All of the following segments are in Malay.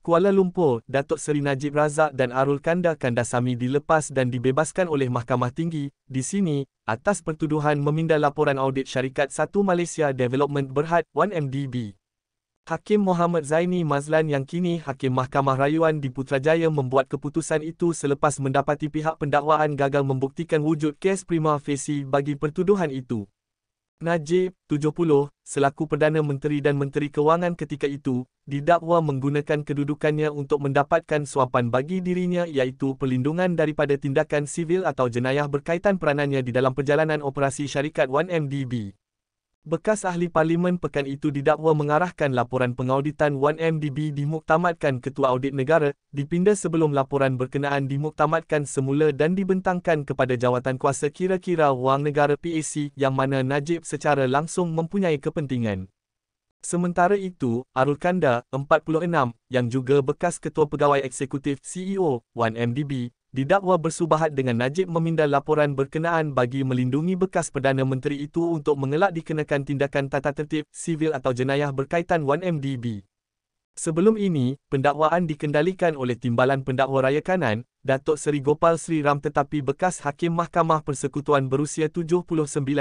Kuala Lumpur, Datuk Seri Najib Razak dan Arul Kanda Kandasami dilepas dan dibebaskan oleh Mahkamah Tinggi, di sini, atas pertuduhan meminda laporan audit syarikat Satu Malaysia Development Berhad 1MDB. Hakim Mohamed Zaini Mazlan yang kini Hakim Mahkamah Rayuan di Putrajaya membuat keputusan itu selepas mendapati pihak pendakwaan gagal membuktikan wujud kes prima facie bagi pertuduhan itu. Najib, 70, selaku Perdana Menteri dan Menteri Kewangan ketika itu, didakwa menggunakan kedudukannya untuk mendapatkan suapan bagi dirinya iaitu perlindungan daripada tindakan sivil atau jenayah berkaitan peranannya di dalam perjalanan operasi syarikat 1MDB. Bekas ahli parlimen pekan itu didakwa mengarahkan laporan pengauditan 1MDB dimuktamadkan Ketua Audit Negara, dipindah sebelum laporan berkenaan dimuktamadkan semula dan dibentangkan kepada jawatan kuasa kira-kira wang negara PAC yang mana Najib secara langsung mempunyai kepentingan. Sementara itu, Arul Kanda, 46, yang juga bekas Ketua Pegawai Eksekutif CEO 1MDB, didakwa bersubahat dengan Najib memindah laporan berkenaan bagi melindungi bekas Perdana Menteri itu untuk mengelak dikenakan tindakan tata tertib, sivil atau jenayah berkaitan 1MDB. Sebelum ini, pendakwaan dikendalikan oleh Timbalan Pendakwa Raya Kanan, Datuk Seri Gopal Sri Ram tetapi bekas Hakim Mahkamah Persekutuan berusia 79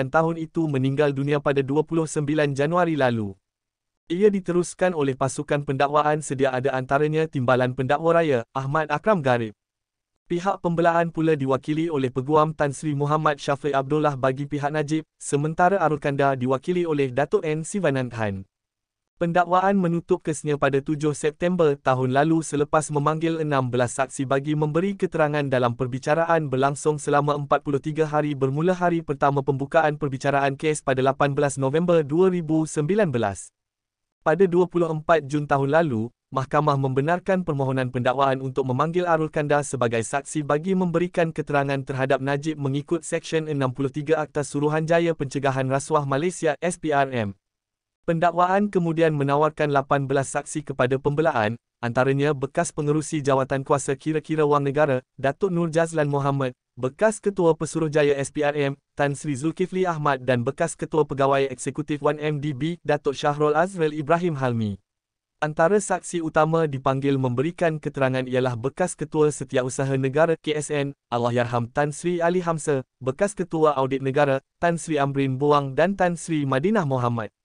tahun itu meninggal dunia pada 29 Januari lalu. Ia diteruskan oleh pasukan pendakwaan sedia ada antaranya Timbalan Pendakwa Raya, Ahmad Akram Garib. Pihak pembelaan pula diwakili oleh Peguam Tan Sri Muhammad Syafiq Abdullah bagi pihak Najib, sementara Arulkanda diwakili oleh Datuk N. Sivanand Khan. Pendakwaan menutup kesnya pada 7 September tahun lalu selepas memanggil 16 saksi bagi memberi keterangan dalam perbicaraan berlangsung selama 43 hari bermula hari pertama pembukaan perbicaraan kes pada 18 November 2019. Pada 24 Jun tahun lalu, Mahkamah membenarkan permohonan pendakwaan untuk memanggil Arul Kanda sebagai saksi bagi memberikan keterangan terhadap Najib mengikut Seksyen 63 Akta Suruhanjaya Pencegahan Rasuah Malaysia SPRM. Pendakwaan kemudian menawarkan 18 saksi kepada pembelaan, antaranya bekas pengerusi jawatan kuasa kira-kira wang negara, Datuk Nur Jazlan Mohamed, bekas Ketua Pesuruhjaya SPRM, Tan Sri Zulkifli Ahmad dan bekas Ketua Pegawai Eksekutif 1MDB, Datuk Syahrul Azril Ibrahim Halmi. Antara saksi utama dipanggil memberikan keterangan ialah bekas Ketua Setiausaha Negara KSN, Allahyarham Tan Sri Ali Hamsa, bekas Ketua Audit Negara, Tan Sri Amrin Buang dan Tan Sri Madinah Mohamad.